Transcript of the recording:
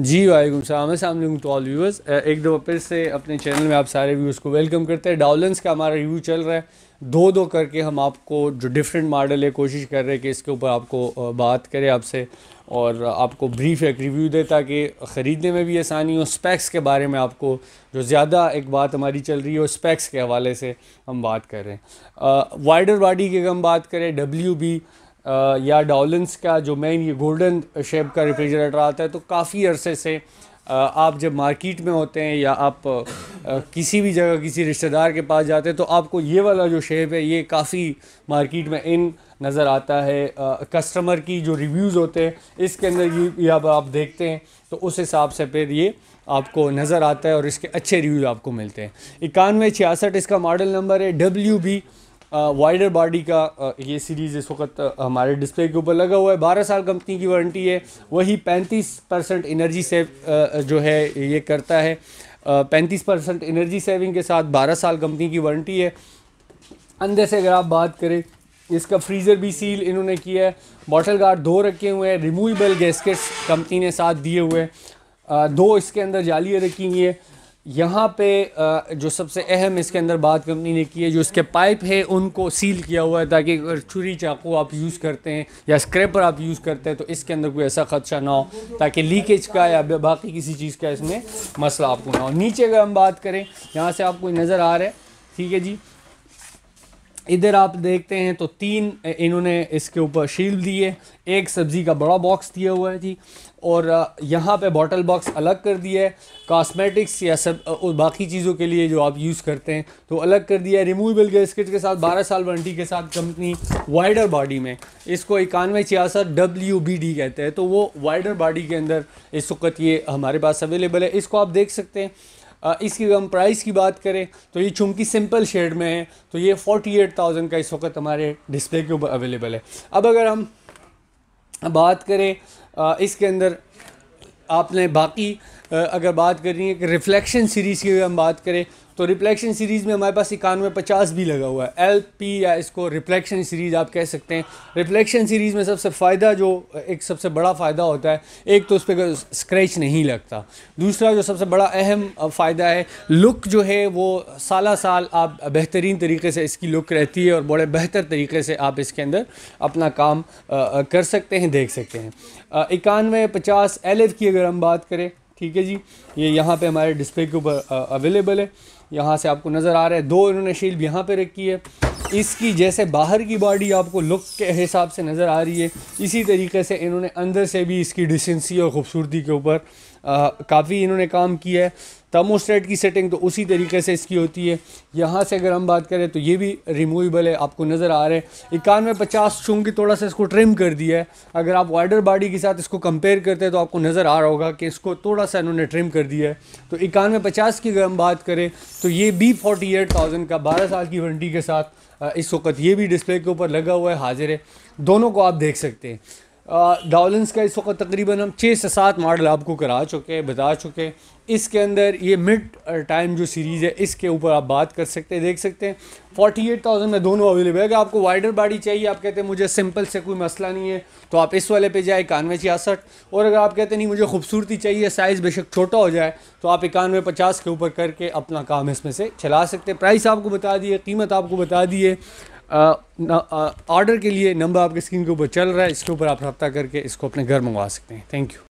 जी वाईकुम सलाम to all viewers एक दो फिर से अपने चैनल में आप सारे व्यूज़ को वेलकम करते हैं डाउलेंस का हमारा रिव्यू चल रहा है दो दो करके हम आपको जो डिफरेंट मॉडल है कोशिश कर रहे हैं कि इसके ऊपर आपको बात करें आपसे और आपको ब्रीफ एक रिव्यू दे ताकि ख़रीदने में भी आसानी हो स्पैक्स के बारे में आपको जो ज़्यादा एक बात हमारी चल रही है स्पैक्स के हवाले से हम बात कर रहे हैं वाइडर बॉडी की अगर हम बात करें डब्ल्यू बी या डॉलेंस का जो मेन ये गोल्डन शेप का रेफ्रिजरेटर आता है तो काफ़ी अरसे से आप जब मार्केट में होते हैं या आप किसी भी जगह किसी रिश्तेदार के पास जाते हैं तो आपको ये वाला जो शेप है ये काफ़ी मार्केट में इन नज़र आता है कस्टमर की जो रिव्यूज़ होते हैं इसके अंदर ये अब आप देखते हैं तो उस हिसाब से फिर ये आपको नज़र आता है और इसके अच्छे रिव्यू आपको मिलते हैं इक्यानवे छियासठ इसका मॉडल नंबर है डब्ल्यू बी वाइडर बॉडी का आ, ये सीरीज़ इस वक्त हमारे डिस्प्ले के ऊपर लगा हुआ है बारह साल कंपनी की वारंटी है वही पैंतीस परसेंट इनर्जी सेव जो है ये करता है पैंतीस परसेंट इनर्जी सेविंग के साथ बारह साल कंपनी की वारंटी है अंदर से अगर आप बात करें इसका फ्रीज़र भी सील इन्होंने किया है बॉटल गार्ड दो रखे हुए हैं रिमूवेबल गैसकेट्स कंपनी ने साथ दिए हुए हैं दो इसके अंदर जालियाँ रखी हुई है यहाँ पे जो सबसे अहम इसके अंदर बात कंपनी ने की है जो इसके पाइप है उनको सील किया हुआ है ताकि अगर छुरी चाकू आप यूज़ करते हैं या स्क्रैपर आप यूज़ करते हैं तो इसके अंदर कोई ऐसा ख़दशा ना हो ताकि लीकेज का या बाकी किसी चीज़ का इसमें मसला आपको ना हो नीचे अगर हम बात करें यहाँ से आपको नज़र आ रहा है ठीक है जी इधर आप देखते हैं तो तीन इन्होंने इसके ऊपर शील दिए एक सब्ज़ी का बड़ा बॉक्स दिया हुआ है जी और यहाँ पे बॉटल बॉक्स अलग कर दिया है कॉस्मेटिक्स या सब और बाकी चीज़ों के लिए जो आप यूज़ करते हैं तो अलग कर दिया है रिमूवेबल गैसकेट के साथ 12 साल वारंटी के साथ कंपनी वाइडर बॉडी में इसको इक्यानवे छियासठ डब्ल्यू बी डी कहते हैं तो वो वाइडर बॉडी के अंदर इस वक्त ये हमारे पास अवेलेबल है इसको आप देख सकते हैं इसकी हम प्राइस की बात करें तो ये चूंकि सिंपल शेड में है तो ये फोर्टी एट थाउजेंड का इस वक्त हमारे डिस्प्ले के ऊपर अवेलेबल है अब अगर हम बात करें इसके अंदर आपने बाकी अगर बात करनी है कि रिफ्लेक्शन सीरीज़ की हम बात करें तो रिफ्लेक्शन सीरीज़ में हमारे पास इक्यानवे पचास भी लगा हुआ है एल पी या इसको रिफ्लेक्शन सीरीज़ आप कह सकते हैं रिफ्लेक्शन सीरीज़ में सबसे फ़ायदा जो एक सबसे बड़ा फ़ायदा होता है एक तो उस पर स्क्रैच नहीं लगता दूसरा जो सबसे बड़ा अहम फ़ायदा है लुक जो है वो साल साल आप बेहतरीन तरीके से इसकी लुक रहती है और बड़े बेहतर तरीके से आप इसके अंदर अपना काम कर सकते हैं देख सकते हैं इक्यानवे पचास एल की अगर हम बात करें ठीक है जी ये यहाँ पे हमारे डिस्प्ले के ऊपर अवेलेबल है यहाँ से आपको नज़र आ रहा है दो इन्होंने शील्ड यहाँ पे रखी है इसकी जैसे बाहर की बॉडी आपको लुक के हिसाब से नज़र आ रही है इसी तरीके से इन्होंने अंदर से भी इसकी डिसेंसी और ख़ूबसूरती के ऊपर काफ़ी इन्होंने काम किया है थर्मोस्टेट की सेटिंग तो उसी तरीके से इसकी होती है यहाँ से अगर हम बात करें तो ये भी रिमूवेबल है आपको नज़र आ रहा है इक्यानवे पचास चूँकि थोड़ा सा इसको ट्रिम कर दिया है अगर आप वाइडर बॉडी के साथ इसको कंपेयर करते हैं तो आपको नज़र आ रहा होगा कि इसको थोड़ा सा इन्होंने ट्रिम कर दिया है तो इक्यानवे पचास की अगर हम बात करें तो ये बी फोर्टी एट थाउजेंड का बारह साल की वारंटी के साथ इस वक्त ये भी डिस्प्ले के ऊपर लगा हुआ है हाजिर है दोनों को आप देख सकते हैं डावलेंस का इस वक्त तकरीबन हम छः से सात मॉडल आपको करा चुके हैं बता चुके हैं इसके अंदर ये मिड टाइम जो सीरीज़ है इसके ऊपर आप बात कर सकते हैं देख सकते हैं फोर्टी एट थाउजेंड में दोनों अवेलेबल है अगर आपको वाइडर बॉडी चाहिए आप कहते हैं मुझे सिंपल से कोई मसला नहीं है तो आप इस वाले पे जाए इक्यानवे छियासठ और अगर आप कहते हैं नहीं मुझे खूबसूरती चाहिए साइज़ बेशक छोटा हो जाए तो आप इक्यानवे पचास के ऊपर करके अपना काम इसमें से चला सकते हैं प्राइस आपको बता दिए कीमत आपको बता दी है ऑर्डर के लिए नंबर आपके स्क्रीन के ऊपर चल रहा है इसके ऊपर आप रब्ता करके इसको अपने घर मंगवा सकते हैं थैंक यू